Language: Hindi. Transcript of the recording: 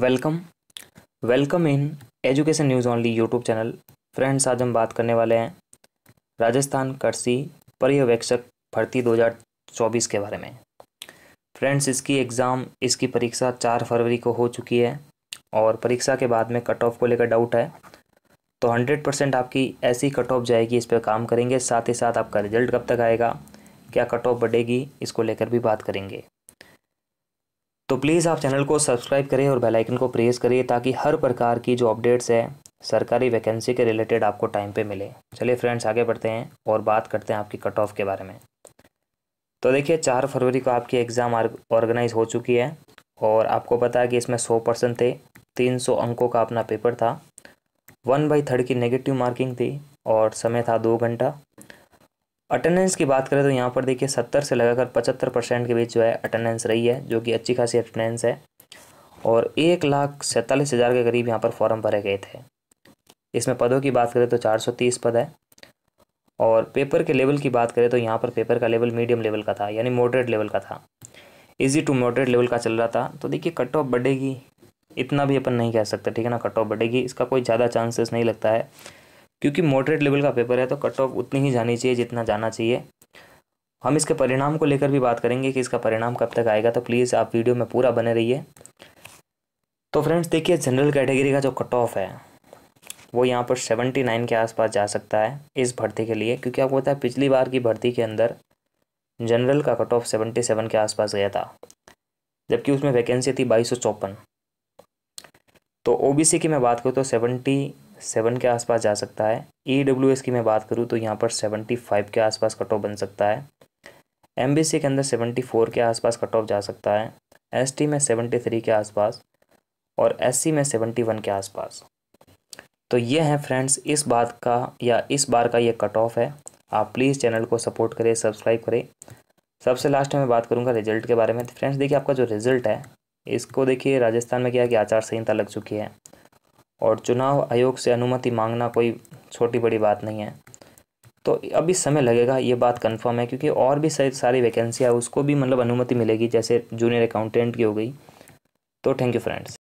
welcome welcome in education news only YouTube channel friends आज हम बात करने वाले हैं राजस्थान कृषि पर्यवेक्षक भर्ती 2024 के बारे में फ्रेंड्स इसकी एग्ज़ाम इसकी परीक्षा चार फरवरी को हो चुकी है और परीक्षा के बाद में कट ऑफ को लेकर डाउट है तो हंड्रेड परसेंट आपकी ऐसी कट ऑफ जाएगी इस पर काम करेंगे साथ ही साथ आपका रिजल्ट कब तक आएगा क्या कट ऑफ बढ़ेगी इसको लेकर भी बात करेंगे तो प्लीज़ आप चैनल को सब्सक्राइब करें और बेल आइकन को प्रेस करें ताकि हर प्रकार की जो अपडेट्स है सरकारी वैकेंसी के रिलेटेड आपको टाइम पे मिले चलिए फ्रेंड्स आगे बढ़ते हैं और बात करते हैं आपकी कट ऑफ के बारे में तो देखिए चार फरवरी को आपकी एग्ज़ाम ऑर्गेनाइज हो चुकी है और आपको पता है कि इसमें सौ परसेंट थे तीन सौ अंकों का अपना पेपर था वन बाई थर्ड की नेगेटिव मार्किंग थी और समय था दो घंटा अटेंडेंस की बात करें तो यहाँ पर देखिए सत्तर से लगाकर पचहत्तर परसेंट के बीच जो है अटेंडेंस रही है जो कि अच्छी खासी अटेंडेंस है और एक लाख सैंतालीस हज़ार के करीब यहाँ पर फॉर्म भरे गए थे इसमें पदों की बात करें तो चार सौ तीस पद है और पेपर के लेवल की बात करें तो यहाँ पर पेपर का लेवल मीडियम लेवल का था यानी मॉडरेट लेवल का था इजी टू मॉडरेट लेवल का चल रहा था तो देखिए कट ऑफ बढ़ेगी इतना भी अपन नहीं कह सकते ठीक है ना कट ऑफ बढ़ेगी इसका कोई ज़्यादा चांसेस नहीं लगता है क्योंकि मॉडरेट लेवल का पेपर है तो कट ऑफ उतनी ही जानी चाहिए जितना जाना चाहिए हम इसके परिणाम को लेकर भी बात करेंगे कि इसका परिणाम कब तक आएगा तो प्लीज़ आप वीडियो में पूरा बने रहिए तो फ्रेंड्स देखिए जनरल कैटेगरी का जो कट ऑफ है वो यहाँ पर सेवेंटी नाइन के आसपास जा सकता है इस भर्ती के लिए क्योंकि आपको पता है पिछली बार की भर्ती के अंदर जनरल का कट ऑफ सेवेंटी सेवन के आसपास गया था जबकि उसमें वैकेंसी थी बाईस सौ चौपन तो ओबीसी की मैं बात करूँ तो सेवेंटी सेवन के आसपास जा सकता है ई e की मैं बात करूँ तो यहाँ पर सेवेंटी फाइव के आसपास कट ऑफ बन सकता है एम के अंदर सेवेंटी फोर के आसपास कट ऑफ जा सकता है एस में सेवेंटी थ्री के आसपास और एस में सेवेंटी वन के आसपास तो ये हैं फ्रेंड्स इस बात का या इस बार का ये कट ऑफ है आप प्लीज़ चैनल को सपोर्ट करें सब्सक्राइब करें सबसे लास्ट में बात करूंगा रिजल्ट के बारे में फ्रेंड्स देखिए आपका जो रिजल्ट है इसको देखिए राजस्थान में क्या कि आचार संहिता लग चुकी है और चुनाव आयोग से अनुमति मांगना कोई छोटी बड़ी बात नहीं है तो अभी समय लगेगा ये बात कंफर्म है क्योंकि और भी सारी वैकेंसियाँ उसको भी मतलब अनुमति मिलेगी जैसे जूनियर अकाउंटेंट की हो गई तो थैंक यू फ्रेंड्स